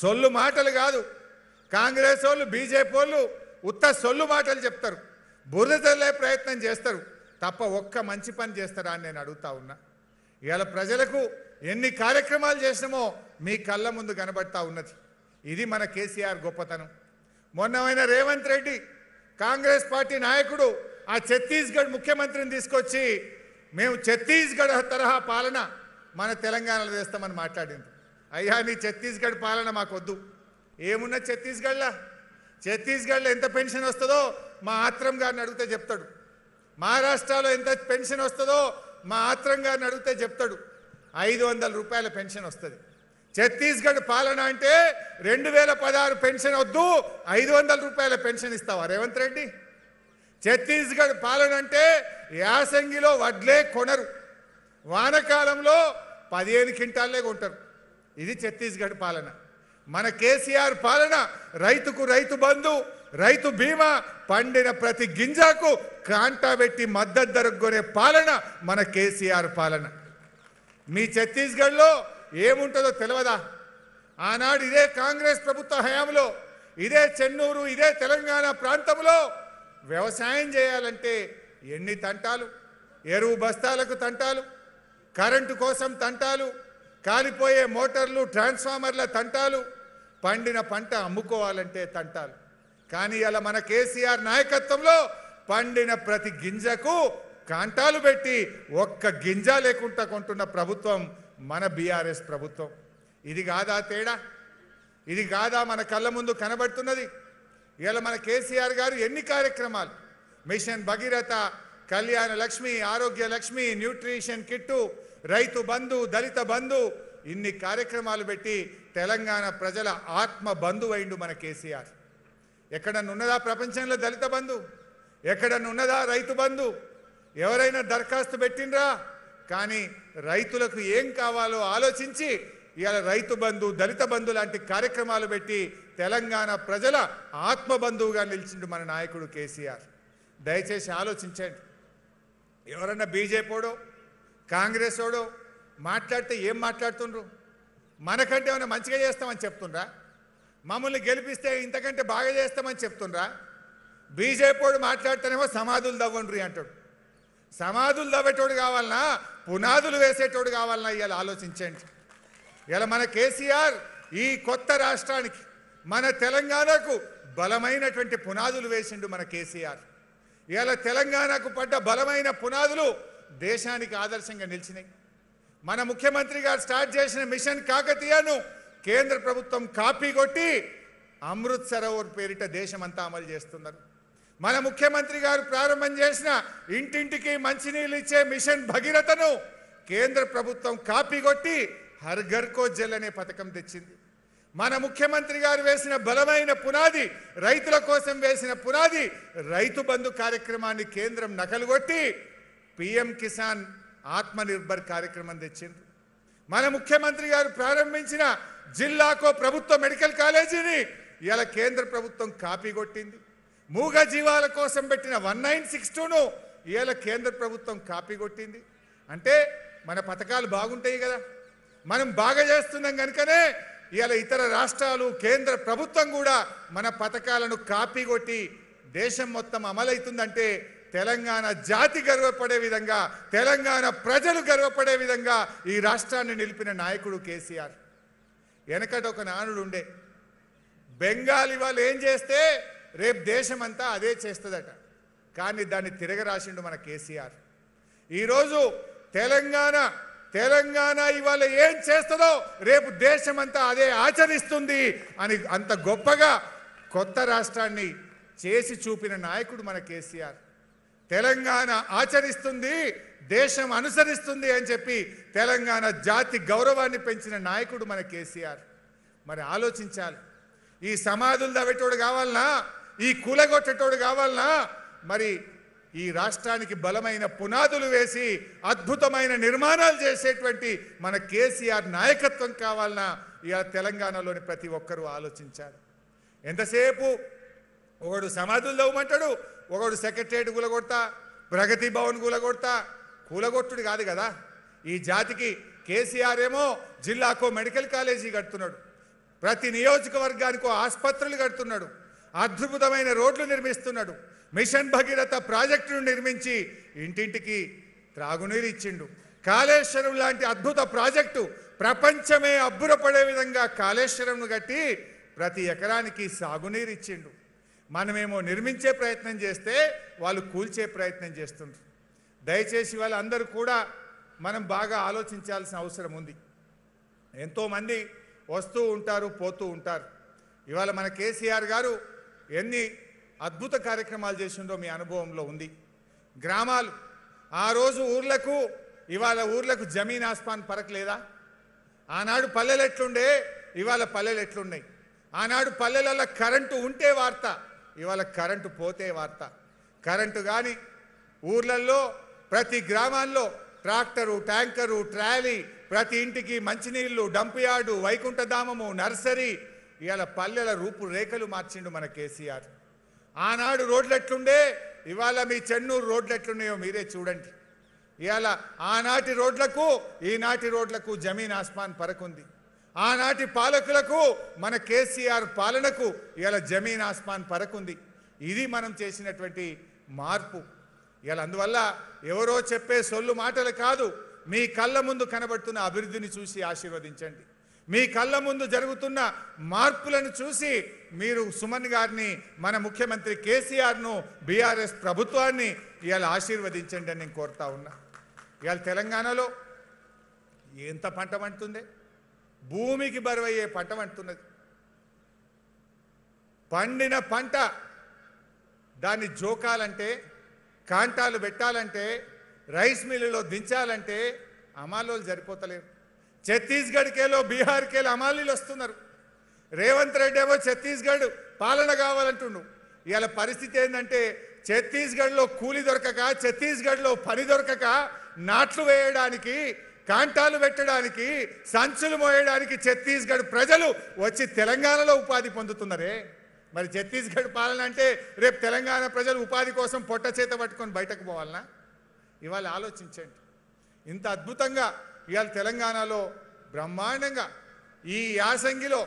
సొల్లు మాటలు కాదు కాంగ్రెస్ వాళ్ళు బీజేపీ వాళ్ళు ఉత్త సొల్లు మాటలు చెప్తారు బురద తల్లే ప్రయత్నం చేస్తారు తప్ప ఒక్క మంచి పని చేస్తారా అని నేను అడుగుతా ఉన్నా ఇవాళ ప్రజలకు ఎన్ని కార్యక్రమాలు చేసినామో మీ కళ్ళ ముందు కనబడతా ఉన్నది ఇది మన కేసీఆర్ గొప్పతనం మొన్నమైన రేవంత్ రెడ్డి కాంగ్రెస్ పార్టీ నాయకుడు ఆ ఛత్తీస్గఢ్ ముఖ్యమంత్రిని తీసుకొచ్చి మేము ఛత్తీస్గఢ్ తరహా పాలన మన తెలంగాణలో చేస్తామని మాట్లాడింది అయ్యా నీ ఛత్తీస్గఢ్ పాలన మాకొద్దు ఏమున్నా ఛత్తీస్గఢ్లా ఛత్తీస్గఢ్లో ఎంత పెన్షన్ వస్తుందో మా ఆత్రం గారిని అడిగితే చెప్తాడు మహారాష్ట్రలో ఎంత పెన్షన్ వస్తుందో మా ఆత్రం గారిని అడిగితే చెప్తాడు ఐదు వందల రూపాయల పెన్షన్ వస్తుంది ఛత్తీస్గఢ్ పాలన అంటే రెండు వేల పదహారు పెన్షన్ వద్దు ఐదు వందల రూపాయల పెన్షన్ ఇస్తావా రేవంత్ రెడ్డి ఛత్తీస్గఢ్ పాలన అంటే యాసంగిలో వడ్లే కొనరు వానకాలంలో పదిహేను క్వింటాల్లే కొంటారు ఇది ఛత్తీస్గఢ్ పాలన మన కేసీఆర్ పాలన రైతుకు రైతు బంధు రైతు బీమా పండిన ప్రతి గింజకు కాంటా పెట్టి మద్దతు దొరకొనే పాలన మన కేసీఆర్ పాలన మీ ఛత్తీస్గఢ్లో ఏముంటుందో తెలియదా ఆనాడు ఇదే కాంగ్రెస్ ప్రభుత్వ హయాంలో ఇదే చెన్నూరు ఇదే తెలంగాణ ప్రాంతంలో వ్యవసాయం చేయాలంటే ఎన్ని తంటాలు ఎరువు బస్తాలకు తంటాలు కరెంటు కోసం తంటాలు కాలిపోయే మోటార్లు ట్రాన్స్ఫార్మర్ల తంటాలు పండిన పంట అమ్ముకోవాలంటే తంటాలు కానీ అలా మన కేసీఆర్ నాయకత్వంలో పండిన ప్రతి గింజకు కాంటాలు పెట్టి ఒక్క గింజ లేకుండా కొంటున్న ప్రభుత్వం మన బీఆర్ఎస్ ప్రభుత్వం ఇది కాదా తేడా ఇది కాదా మన కళ్ళ ముందు కనబడుతున్నది ఇలా మన కేసీఆర్ గారు ఎన్ని కార్యక్రమాలు మిషన్ భగీరథ కళ్యాణ లక్ష్మి ఆరోగ్య లక్ష్మి న్యూట్రిషన్ కిట్టు రైతు బంధు దళిత బంధు ఇన్ని కార్యక్రమాలు పెట్టి తెలంగాణ ప్రజల ఆత్మ అయిండు మన కేసీఆర్ ఎక్కడనున్నదా ప్రపంచంలో దళిత బంధు ఎక్కడనున్నదా రైతు బంధు ఎవరైనా దరఖాస్తు పెట్టిండ్రా కానీ రైతులకు ఏం కావాలో ఆలోచించి ఇవాళ రైతు బంధు దళిత బంధు లాంటి కార్యక్రమాలు పెట్టి తెలంగాణ ప్రజల ఆత్మ బంధువుగా నిలిచిండు మన నాయకుడు కేసీఆర్ దయచేసి ఆలోచించండి ఎవరన్నా బీజేపీడో కాంగ్రెస్ వాడు మాట్లాడితే ఏం మాట్లాడుతుండ్రు మనకంటే ఏమైనా మంచిగా చేస్తామని చెప్తుండ్రా మమ్మల్ని గెలిపిస్తే ఇంతకంటే బాగా చేస్తామని చెప్తుండ్రా బీజేపీ వాడు మాట్లాడితేనేమో సమాధులు దవ్వండ్రి అంటాడు సమాధులు దవ్వేటోడు కావాలన్నా పునాదులు వేసేటోడు కావాలన్నా ఇవాళ ఆలోచించండి ఇలా మన కేసీఆర్ ఈ కొత్త రాష్ట్రానికి మన తెలంగాణకు బలమైనటువంటి పునాదులు వేసిండు మన కేసీఆర్ ఇవాళ తెలంగాణకు పడ్డ బలమైన పునాదులు దేశానికి ఆదర్శంగా నిలిచినాయి మన ముఖ్యమంత్రి గారు స్టార్ట్ చేసిన మిషన్ కాకతీయను కేంద్ర ప్రభుత్వం కాపీ కొట్టి అమృత్ సరోవర్ పేరిట దేశమంతా అమలు చేస్తున్నారు మన ముఖ్యమంత్రి గారు ప్రారంభం చేసిన ఇంటింటికి మంచినీళ్ళు ఇచ్చే మిషన్ భగీరథను కేంద్ర ప్రభుత్వం కాపీ కొట్టి హర్ ఘర్ కో జల్ అనే పథకం తెచ్చింది మన ముఖ్యమంత్రి గారు వేసిన బలమైన పునాది రైతుల కోసం వేసిన పునాది రైతు బంధు కార్యక్రమాన్ని కేంద్రం నకలుగొట్టి పిఎం కిసాన్ ఆత్మనిర్భర్ కార్యక్రమం తెచ్చింది మన ముఖ్యమంత్రి గారు ప్రారంభించిన జిల్లాకో ప్రభుత్వ మెడికల్ కాలేజీని ఇలా కేంద్ర ప్రభుత్వం కాపీ కొట్టింది మూగ జీవాల కోసం పెట్టిన వన్ నైన్ సిక్స్ టూను ఇలా కేంద్ర ప్రభుత్వం కాపీ కొట్టింది అంటే మన పథకాలు బాగుంటాయి కదా మనం బాగా చేస్తున్నాం కనుకనే ఇలా ఇతర రాష్ట్రాలు కేంద్ర ప్రభుత్వం కూడా మన పథకాలను కాపీ కొట్టి దేశం మొత్తం అమలవుతుందంటే తెలంగాణ జాతి గర్వపడే విధంగా తెలంగాణ ప్రజలు గర్వపడే విధంగా ఈ రాష్ట్రాన్ని నిలిపిన నాయకుడు కేసీఆర్ వెనకట ఒక నానుడు ఉండే బెంగాల్ ఇవాళ ఏం చేస్తే రేపు దేశమంతా అదే చేస్తుందట కానీ దాన్ని తిరగరాసిండు మన కేసీఆర్ ఈరోజు తెలంగాణ తెలంగాణ ఇవాళ ఏం చేస్తుందో రేపు దేశమంతా అదే ఆచరిస్తుంది అని అంత గొప్పగా కొత్త రాష్ట్రాన్ని చేసి చూపిన నాయకుడు మన కేసీఆర్ తెలంగాణ ఆచరిస్తుంది దేశం అనుసరిస్తుంది అని చెప్పి తెలంగాణ జాతి గౌరవాన్ని పెంచిన నాయకుడు మన కేసీఆర్ మరి ఆలోచించాలి ఈ సమాధులు దవ్వేటోడు కావాలనా ఈ కూలగొట్టేటోడు కావాలనా మరి ఈ రాష్ట్రానికి బలమైన పునాదులు వేసి అద్భుతమైన నిర్మాణాలు చేసేటువంటి మన కేసీఆర్ నాయకత్వం కావాలన్నా ఇలా తెలంగాణలోని ప్రతి ఒక్కరూ ఆలోచించాలి ఎంతసేపు ఒకడు సమాధులు తవ్వమంటాడు ఒకడు సెక్రటరియట్ కూలగొడతా ప్రగతి భవన్ కూలగొడతా కూలగొట్టుడు కాదు కదా ఈ జాతికి కేసీఆర్ ఏమో జిల్లాకో మెడికల్ కాలేజీ కడుతున్నాడు ప్రతి నియోజకవర్గానికో ఆసుపత్రులు కడుతున్నాడు అద్భుతమైన రోడ్లు నిర్మిస్తున్నాడు మిషన్ భగీరథ ప్రాజెక్టును నిర్మించి ఇంటింటికి త్రాగునీరు ఇచ్చిండు కాళేశ్వరం లాంటి అద్భుత ప్రాజెక్టు ప్రపంచమే అబ్బురపడే విధంగా కాళేశ్వరంను కట్టి ప్రతి ఎకరానికి సాగునీరు ఇచ్చిండు మనమేమో నిర్మించే ప్రయత్నం చేస్తే వాళ్ళు కూల్చే ప్రయత్నం చేస్తుంది దయచేసి వాళ్ళందరూ కూడా మనం బాగా ఆలోచించాల్సిన అవసరం ఉంది ఎంతోమంది వస్తూ ఉంటారు పోతూ ఉంటారు ఇవాళ మన కేసీఆర్ గారు ఎన్ని అద్భుత కార్యక్రమాలు చేసిండో మీ అనుభవంలో ఉంది గ్రామాలు ఆ రోజు ఊర్లకు ఇవాళ ఊర్లకు జమీన్ ఆస్పాన్ పరకలేదా ఆనాడు పల్లెలు ఎట్లుండే ఇవాళ పల్లెలు ఎట్లున్నాయి ఆనాడు పల్లెలలో కరెంటు ఉంటే వార్త ఇవాళ కరెంటు పోతే వార్త కరెంటు కానీ ఊర్లల్లో ప్రతి గ్రామాల్లో ట్రాక్టరు ట్యాంకరు ట్రాలీ ప్రతి ఇంటికి మంచినీళ్ళు డంపియార్డు వైకుంఠధామము నర్సరీ ఇవాళ పల్లెల రూపురేఖలు మార్చిండు మన కేసీఆర్ ఆనాడు రోడ్లు ఎట్లుండే ఇవాళ మీ చెన్నూరు రోడ్లు ఎట్లున్నాయో మీరే చూడండి ఇవాళ ఆనాటి రోడ్లకు ఈనాటి రోడ్లకు జమీన్ ఆస్మాన్ పరకుంది ఆనాటి పాలకులకు మన కేసీఆర్ పాలనకు ఇలా జమీన్ ఆస్మాన్ పరకుంది ఇది మనం చేసినటువంటి మార్పు ఇలా అందువల్ల ఎవరో చెప్పే సొల్లు మాటలు కాదు మీ కళ్ళ ముందు కనబడుతున్న అభివృద్ధిని చూసి ఆశీర్వదించండి మీ కళ్ళ ముందు జరుగుతున్న మార్పులను చూసి మీరు సుమన్ గారిని మన ముఖ్యమంత్రి కేసీఆర్ను బీఆర్ఎస్ ప్రభుత్వాన్ని ఇలా ఆశీర్వదించండి అని నేను కోరుతా ఉన్నా ఇవాళ తెలంగాణలో ఎంత పంట పండుతుంది భూమికి బరువయ్యే పంట అంటున్నది పండిన పంట దాన్ని జోకాలంటే కాంటాలు పెట్టాలంటే రైస్ మిల్లులో దించాలంటే అమాలోలు సరిపోతలేరు ఛత్తీస్గఢ్కేలో బీహార్కేలో అమాలీలు వస్తున్నారు రేవంత్ రెడ్డి ఏమో ఛత్తీస్గఢ్ పాలన కావాలంటుండు ఇవాళ పరిస్థితి ఏంటంటే ఛత్తీస్గఢ్లో కూలి దొరకక ఛత్తీస్గఢ్లో పని దొరకక నాట్లు వేయడానికి కాంటాలు పెట్టడానికి సంచులు మోయడానికి ఛత్తీస్గఢ్ ప్రజలు వచ్చి తెలంగాణలో ఉపాధి పొందుతున్నారే మరి ఛత్తీస్గఢ్ పాలన అంటే రేపు తెలంగాణ ప్రజలు ఉపాధి కోసం పొట్ట చేత పట్టుకొని బయటకు పోవాలనా ఇవాళ ఆలోచించండి ఇంత అద్భుతంగా ఇవాళ తెలంగాణలో బ్రహ్మాండంగా ఈ యాసంగిలో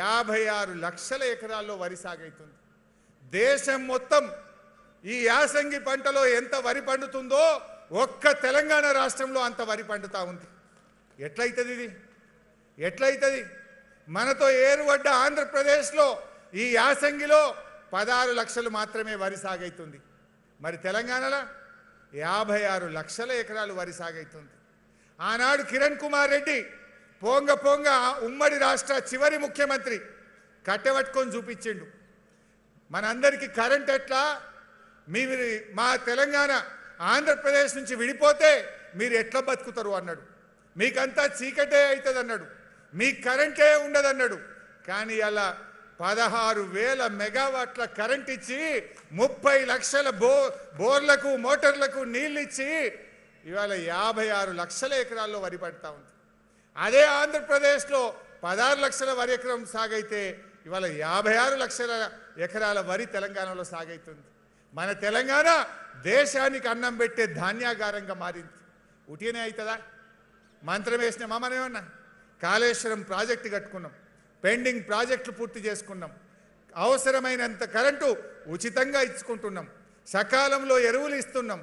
యాభై ఆరు లక్షల ఎకరాల్లో వరి సాగైతుంది దేశం మొత్తం ఈ యాసంగి పంటలో ఎంత వరి పండుతుందో ఒక్క తెలంగాణ రాష్ట్రంలో అంత వరి పండుతూ ఉంది ఎట్లయితుంది ఇది ఎట్లయితుంది మనతో ఏరువడ్డ ఆంధ్రప్రదేశ్లో ఈ యాసంగిలో పదహారు లక్షలు మాత్రమే వరి సాగైతుంది మరి తెలంగాణలో యాభై ఆరు లక్షల ఎకరాలు వరి సాగైతుంది ఆనాడు కిరణ్ కుమార్ రెడ్డి పోంగ పోంగ ఉమ్మడి రాష్ట్ర చివరి ముఖ్యమంత్రి కట్టెబట్టుకొని చూపించిండు మనందరికీ కరెంట్ ఎట్లా మీ మా తెలంగాణ ఆంధ్రప్రదేశ్ నుంచి విడిపోతే మీరు ఎట్లా బతుకుతారు అన్నాడు మీకంతా చీకటే అవుతుంది అన్నాడు మీ కరెంటే ఉండదన్నాడు కానీ అలా పదహారు వేల మెగావాట్ల కరెంట్ ఇచ్చి ముప్పై లక్షల బో బోర్లకు మోటార్లకు నీళ్ళు ఇచ్చి ఇవాళ యాభై ఆరు లక్షల ఎకరాల్లో వరి పడతా ఉంది అదే ఆంధ్రప్రదేశ్లో పదహారు లక్షల వరి ఎకరం సాగైతే ఇవాళ యాభై ఆరు లక్షల ఎకరాల వరి తెలంగాణలో సాగైతుంది మన తెలంగాణ దేశానికి అన్నం పెట్టే ధాన్యాగారంగా మారింది ఉటీనే అవుతుందా మంత్రం వేసినామా మనమేమన్నా కాళేశ్వరం ప్రాజెక్టు కట్టుకున్నాం పెండింగ్ ప్రాజెక్టులు పూర్తి చేసుకున్నాం అవసరమైనంత కరెంటు ఉచితంగా ఇచ్చుకుంటున్నాం సకాలంలో ఎరువులు ఇస్తున్నాం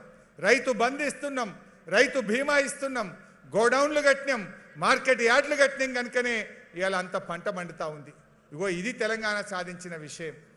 రైతు బంద్ ఇస్తున్నాం రైతు బీమా ఇస్తున్నాం గోడౌన్లు కట్టినాం మార్కెట్ యార్డ్లు కట్టినాం కనుకనే ఇవాళ అంత పంట పండుతూ ఉంది ఇగో ఇది తెలంగాణ సాధించిన విషయం